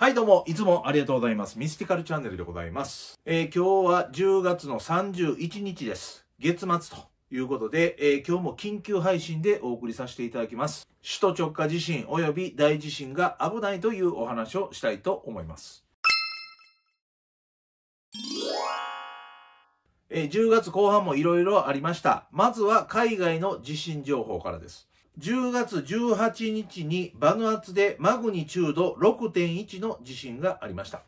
はいどうも、いつもありがとうございます。ミスティカルチャンネルでございます。えー、今日は10月の31日です。月末ということで、えー、今日も緊急配信でお送りさせていただきます。首都直下地震及び大地震が危ないというお話をしたいと思います。えー、10月後半もいろいろありました。まずは海外の地震情報からです。10月18日にバヌアツでマグニチュード6.1の地震がありました。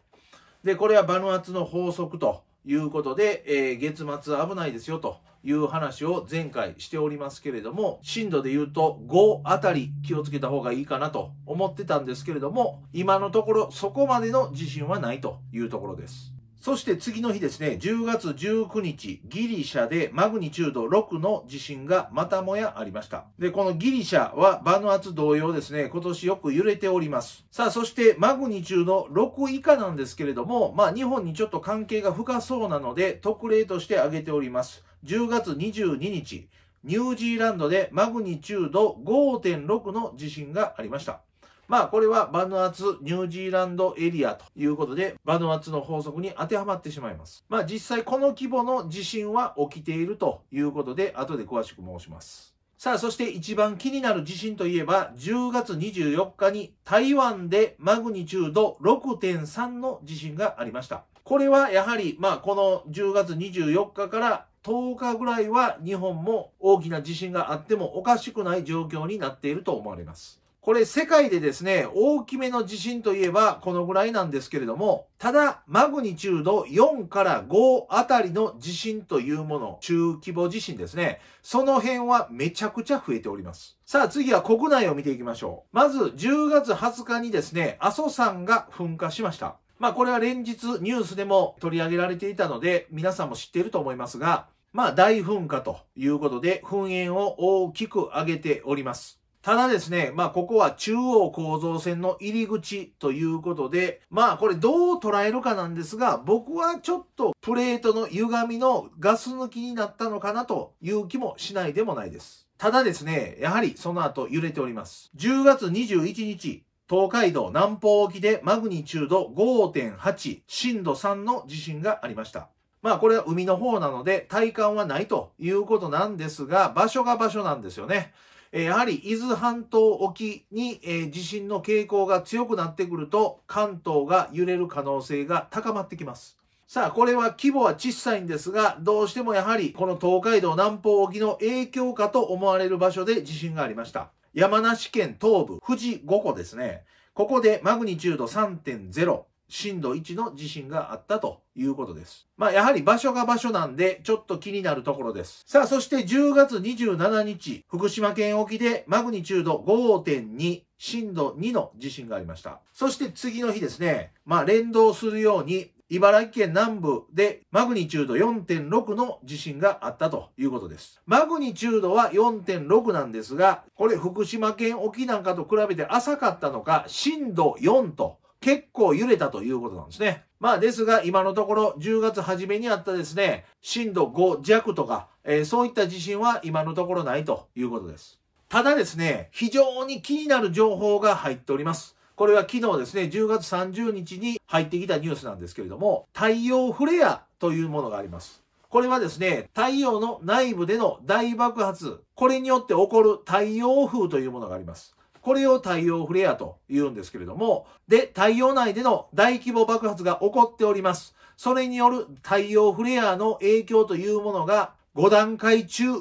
で、これはバヌアツの法則ということで、えー、月末危ないですよという話を前回しておりますけれども、震度で言うと5あたり気をつけた方がいいかなと思ってたんですけれども、今のところそこまでの地震はないというところです。そして次の日ですね、10月19日、ギリシャでマグニチュード6の地震がまたもやありました。で、このギリシャはバヌアツ同様ですね、今年よく揺れております。さあ、そしてマグニチュード6以下なんですけれども、まあ日本にちょっと関係が深そうなので、特例として挙げております。10月22日、ニュージーランドでマグニチュード5.6の地震がありました。まあこれはバヌアツ、ニュージーランドエリアということで、バヌアツの法則に当てはまってしまいます。まあ実際この規模の地震は起きているということで、後で詳しく申します。さあ、そして一番気になる地震といえば、10月24日に台湾でマグニチュード6.3の地震がありました。これはやはり、まあ、この10月24日から10日ぐらいは日本も大きな地震があってもおかしくない状況になっていると思われます。これ世界でですね、大きめの地震といえばこのぐらいなんですけれども、ただ、マグニチュード4から5あたりの地震というもの、中規模地震ですね。その辺はめちゃくちゃ増えております。さあ次は国内を見ていきましょう。まず10月20日にですね、阿蘇山が噴火しました。まあこれは連日ニュースでも取り上げられていたので、皆さんも知っていると思いますが、まあ大噴火ということで噴煙を大きく上げております。ただですね、まあここは中央構造線の入り口ということで、まあこれどう捉えるかなんですが、僕はちょっとプレートの歪みのガス抜きになったのかなという気もしないでもないです。ただですね、やはりその後揺れております。10月21日、東海道南方沖でマグニチュード5.8、震度3の地震がありました。まあこれは海の方なので体感はないということなんですが、場所が場所なんですよね。やはり伊豆半島沖に地震の傾向が強くなってくると関東が揺れる可能性が高まってきます。さあ、これは規模は小さいんですが、どうしてもやはりこの東海道南方沖の影響かと思われる場所で地震がありました。山梨県東部、富士5湖ですね。ここでマグニチュード3.0、震度1の地震があったということです。まあ、やはり場所が場所なんで、ちょっと気になるところです。さあ、そして10月27日、福島県沖でマグニチュード5.2、震度2の地震がありました。そして次の日ですね、まあ、連動するように、茨城県南部でマグニチュード4.6の地震があったということです。マグニチュードは4.6なんですが、これ福島県沖なんかと比べて浅かったのか、震度4と結構揺れたということなんですね。まあですが今のところ10月初めにあったですね、震度5弱とか、えー、そういった地震は今のところないということです。ただですね、非常に気になる情報が入っております。これは昨日ですね、10月30日に入ってきたニュースなんですけれども、太陽フレアというものがあります。これはですね、太陽の内部での大爆発、これによって起こる太陽風というものがあります。これを太陽フレアと言うんですけれども、で、太陽内での大規模爆発が起こっております。それによる太陽フレアの影響というものが5段階中5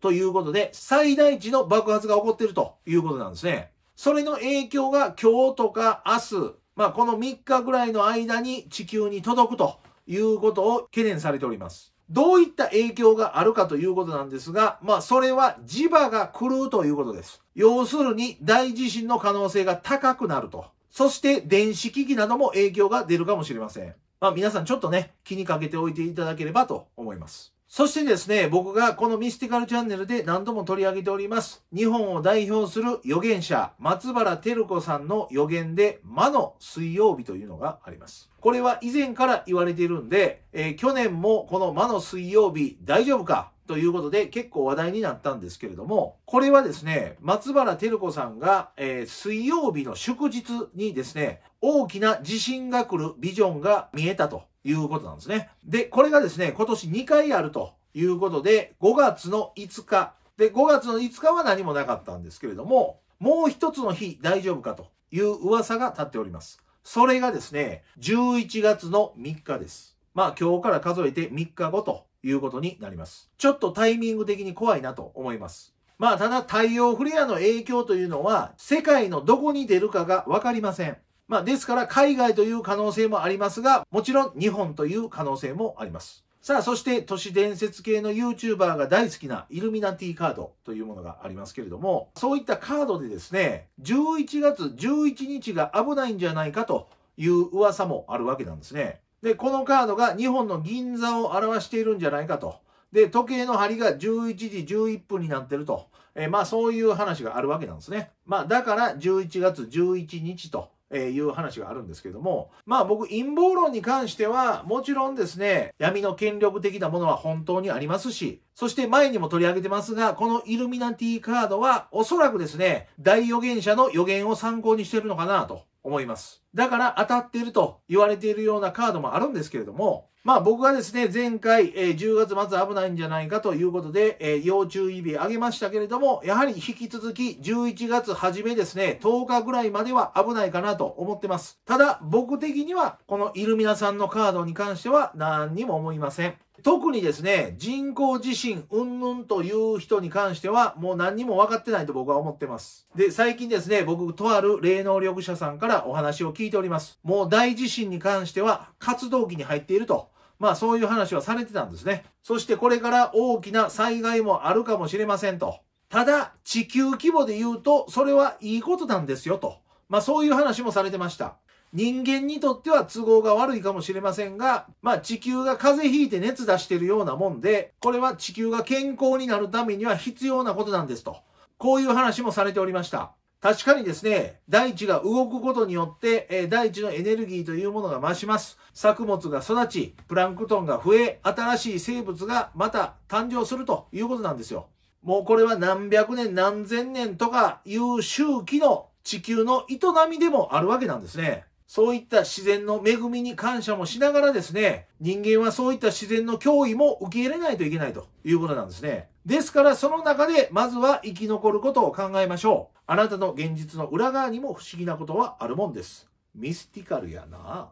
ということで、最大値の爆発が起こっているということなんですね。それの影響が今日とか明日、まあこの3日ぐらいの間に地球に届くということを懸念されております。どういった影響があるかということなんですが、まあそれは磁場が狂うということです。要するに大地震の可能性が高くなると。そして電子機器なども影響が出るかもしれません。まあ皆さんちょっとね、気にかけておいていただければと思います。そしてですね、僕がこのミスティカルチャンネルで何度も取り上げております、日本を代表する預言者、松原照子さんの予言で、魔の水曜日というのがあります。これは以前から言われているんで、えー、去年もこの魔の水曜日大丈夫かということで結構話題になったんですけれども、これはですね、松原照子さんが、えー、水曜日の祝日にですね、大きな地震が来るビジョンが見えたということなんですね。で、これがですね、今年2回あるということで、5月の5日。で、5月の5日は何もなかったんですけれども、もう一つの日大丈夫かという噂が立っております。それがですね、11月の3日です。まあ今日から数えて3日後ということになります。ちょっとタイミング的に怖いなと思います。まあただ太陽フレアの影響というのは世界のどこに出るかがわかりません。まあ、ですから海外という可能性もありますが、もちろん日本という可能性もあります。さあ、そして都市伝説系の YouTuber が大好きなイルミナティカードというものがありますけれども、そういったカードでですね、11月11日が危ないんじゃないかという噂もあるわけなんですね。で、このカードが日本の銀座を表しているんじゃないかと。で、時計の針が11時11分になってると。えまあそういう話があるわけなんですね。まあだから11月11日とえいう話があるんですけども、まあ僕陰謀論に関しては、もちろんですね、闇の権力的なものは本当にありますし、そして前にも取り上げてますが、このイルミナティカードはおそらくですね、大予言者の予言を参考にしてるのかなと思います。だから当たっていると言われているようなカードもあるんですけれども、まあ僕がですね、前回、えー、10月末危ないんじゃないかということで、えー、要注意日上げましたけれども、やはり引き続き11月初めですね、10日ぐらいまでは危ないかなと思ってます。ただ僕的にはこのイルミナさんのカードに関しては何にも思いません。特にですね、人工地震、うんぬんという人に関しては、もう何にも分かってないと僕は思ってます。で、最近ですね、僕、とある霊能力者さんからお話を聞いております。もう大地震に関しては、活動期に入っていると。まあそういう話はされてたんですね。そしてこれから大きな災害もあるかもしれませんと。ただ、地球規模で言うと、それはいいことなんですよと。まあそういう話もされてました。人間にとっては都合が悪いかもしれませんが、まあ地球が風邪ひいて熱出してるようなもんで、これは地球が健康になるためには必要なことなんですと。こういう話もされておりました。確かにですね、大地が動くことによって、え大地のエネルギーというものが増します。作物が育ち、プランクトンが増え、新しい生物がまた誕生するということなんですよ。もうこれは何百年何千年とかいう周期の地球の営みでもあるわけなんですね。そういった自然の恵みに感謝もしながらですね、人間はそういった自然の脅威も受け入れないといけないということなんですね。ですからその中でまずは生き残ることを考えましょう。あなたの現実の裏側にも不思議なことはあるもんです。ミスティカルやな。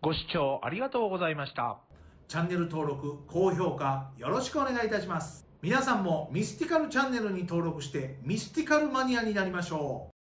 ご視聴ありがとうございました。チャンネル登録、高評価よろしくお願いいたします。皆さんもミスティカルチャンネルに登録してミスティカルマニアになりましょう。